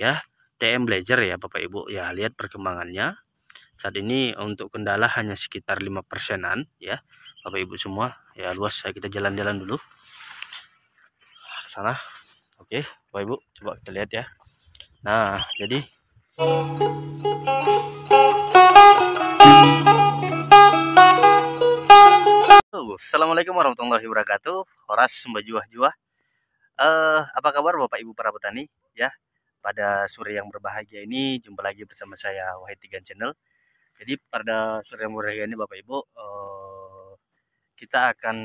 ya TM Blazer ya Bapak Ibu ya lihat perkembangannya saat ini untuk kendala hanya sekitar 5 persenan ya Bapak Ibu semua ya luas saya kita jalan-jalan dulu sana oke Bapak Ibu coba kita lihat ya nah jadi Assalamualaikum warahmatullahi wabarakatuh Horas Mbak Juah Juah eh, uh, Apa kabar Bapak Ibu para petani ya pada sore yang berbahagia ini jumpa lagi bersama saya Wahid Tigan Channel. Jadi pada sore yang berbahagia ini Bapak Ibu eh, kita akan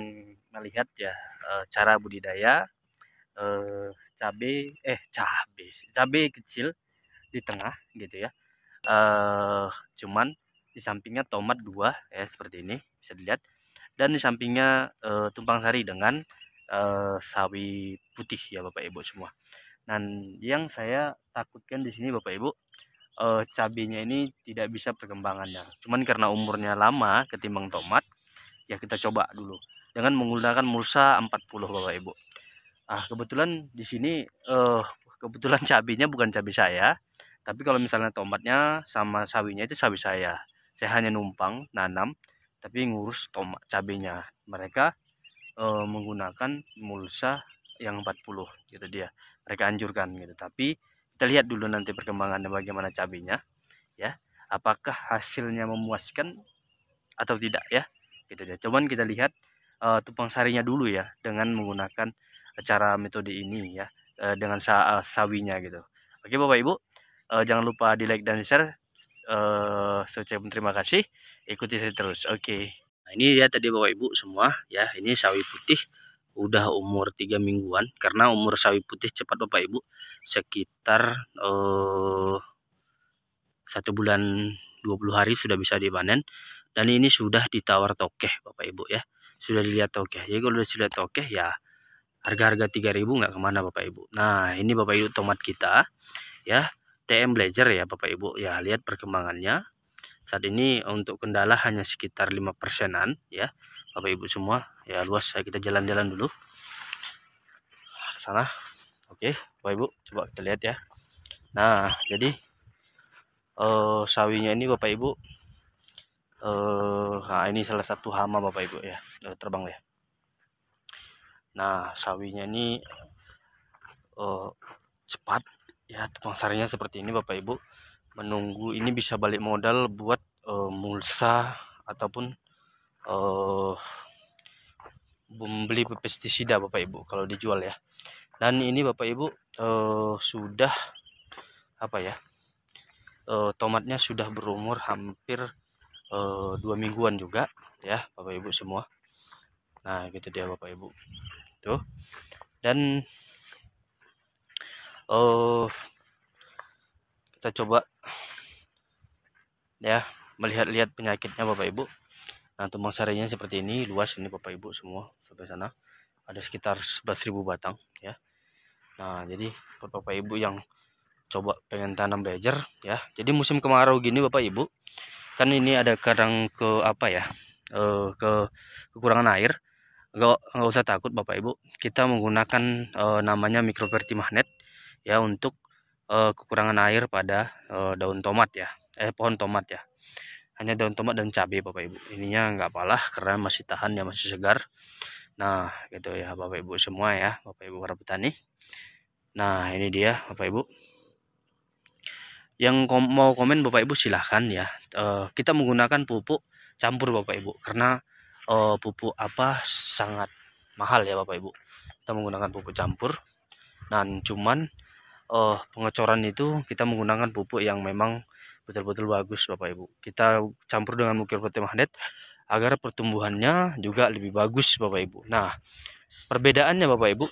melihat ya eh, cara budidaya eh, cabe eh cabe cabe kecil di tengah gitu ya. Eh, cuman di sampingnya tomat dua ya seperti ini bisa dilihat dan di sampingnya eh, tumpang sari dengan eh, sawi putih ya Bapak Ibu semua. Dan yang saya takutkan di sini Bapak Ibu, eh, cabenya ini tidak bisa perkembangannya. Cuman karena umurnya lama ketimbang tomat, ya kita coba dulu dengan menggunakan mulsa 40 Bapak Ibu. Ah, kebetulan di sini eh, kebetulan cabenya bukan cabai saya, tapi kalau misalnya tomatnya sama sawinya itu sawi saya. Saya hanya numpang nanam tapi ngurus tomat cabenya. Mereka eh, menggunakan mulsa yang 40 gitu dia mereka anjurkan gitu tapi kita lihat dulu nanti perkembangannya bagaimana cabenya ya apakah hasilnya memuaskan atau tidak ya gitu ya cuman kita lihat uh, tupang sarinya dulu ya dengan menggunakan cara metode ini ya uh, dengan sa uh, sawinya gitu oke bapak ibu uh, jangan lupa di like dan share uh, saya terima kasih ikuti saya terus oke okay. nah, ini dia tadi bapak ibu semua ya ini sawi putih udah umur 3 mingguan karena umur sawi putih cepat Bapak Ibu sekitar eh, satu 1 bulan 20 hari sudah bisa dipanen dan ini sudah ditawar tokeh Bapak Ibu ya sudah dilihat tokeh jadi kalau sudah dilihat tokeh ya harga-harga 3000 nggak kemana Bapak Ibu nah ini Bapak Ibu tomat kita ya TM Blazer ya Bapak Ibu ya lihat perkembangannya saat ini untuk kendala hanya sekitar 5 persenan ya Bapak Ibu semua ya luas saya kita jalan-jalan dulu ke sana oke Bapak Ibu coba kita lihat ya nah jadi eh sawinya ini Bapak Ibu eh nah ini salah satu hama Bapak Ibu ya eh, terbang ya nah sawinya ini eh cepat ya tukang sarinya seperti ini Bapak Ibu menunggu ini bisa balik modal buat uh, mulsa ataupun uh, membeli pestisida Bapak Ibu kalau dijual ya. Dan ini Bapak Ibu uh, sudah apa ya? Uh, tomatnya sudah berumur hampir uh, dua mingguan juga ya Bapak Ibu semua. Nah gitu dia Bapak Ibu. Tuh. Dan uh, kita coba ya melihat-lihat penyakitnya Bapak Ibu. Nah, tumbang sarainya seperti ini, luas ini Bapak Ibu semua sampai sana. Ada sekitar 11.000 batang ya. Nah, jadi buat Bapak Ibu yang coba pengen tanam bejer ya. Jadi musim kemarau gini Bapak Ibu, kan ini ada kadang ke apa ya? E, ke kekurangan air. Enggak enggak usah takut Bapak Ibu. Kita menggunakan e, namanya microverti magnet ya untuk e, kekurangan air pada e, daun tomat ya. Eh pohon tomat ya hanya daun tomat dan cabai bapak ibu ininya nggak apalah karena masih tahan ya masih segar nah gitu ya bapak ibu semua ya bapak ibu para petani nah ini dia bapak ibu yang kom mau komen bapak ibu silahkan ya e, kita menggunakan pupuk campur bapak ibu karena e, pupuk apa sangat mahal ya bapak ibu kita menggunakan pupuk campur dan cuman e, pengecoran itu kita menggunakan pupuk yang memang betul-betul bagus Bapak Ibu kita campur dengan mukir protein magnet agar pertumbuhannya juga lebih bagus Bapak Ibu nah perbedaannya Bapak Ibu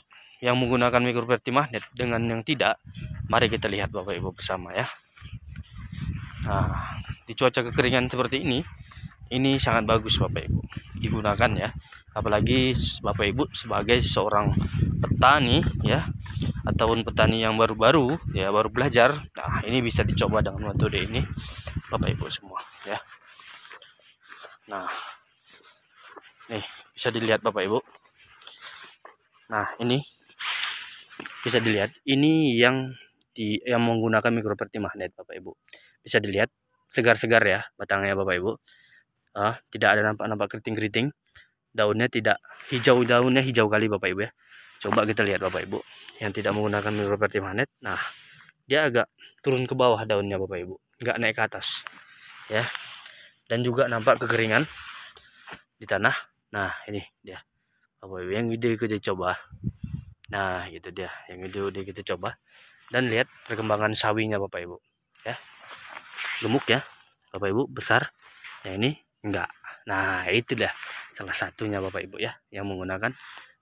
yang menggunakan mikro magnet dengan yang tidak mari kita lihat Bapak Ibu bersama ya nah di cuaca kekeringan seperti ini ini sangat bagus Bapak Ibu digunakan ya apalagi Bapak Ibu sebagai seorang petani ya ataupun petani yang baru-baru ya baru belajar nah ini bisa dicoba dengan metode ini Bapak Ibu semua ya nah nih bisa dilihat Bapak Ibu nah ini bisa dilihat ini yang di yang menggunakan mikroperti magnet Bapak Ibu bisa dilihat segar-segar ya batangnya Bapak Ibu ah, tidak ada nampak-nampak keriting-keriting daunnya tidak hijau daunnya hijau kali bapak ibu ya coba kita lihat bapak ibu yang tidak menggunakan properti magnet nah dia agak turun ke bawah daunnya bapak ibu nggak naik ke atas ya dan juga nampak kekeringan di tanah nah ini dia bapak ibu yang ide kita coba nah itu dia yang ide kita coba dan lihat perkembangan sawinya bapak ibu ya gemuk ya bapak ibu besar nah ini enggak nah itu dah salah satunya bapak ibu ya yang menggunakan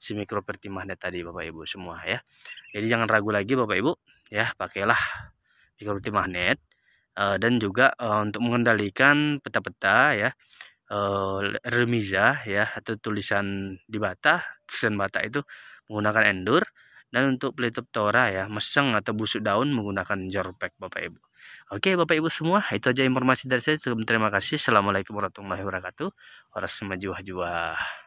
si mikro magnet tadi bapak ibu semua ya jadi jangan ragu lagi bapak ibu ya pakailah mikro magnet e, dan juga e, untuk mengendalikan peta-peta ya e, remiza ya atau tulisan di bata tulisan bata itu menggunakan endur dan untuk pelitup tora ya, meseng atau busuk daun menggunakan jorpek Bapak Ibu. Oke Bapak Ibu semua, itu aja informasi dari saya. Terima kasih. Assalamualaikum warahmatullahi wabarakatuh. Waras wabarakatuh. juah.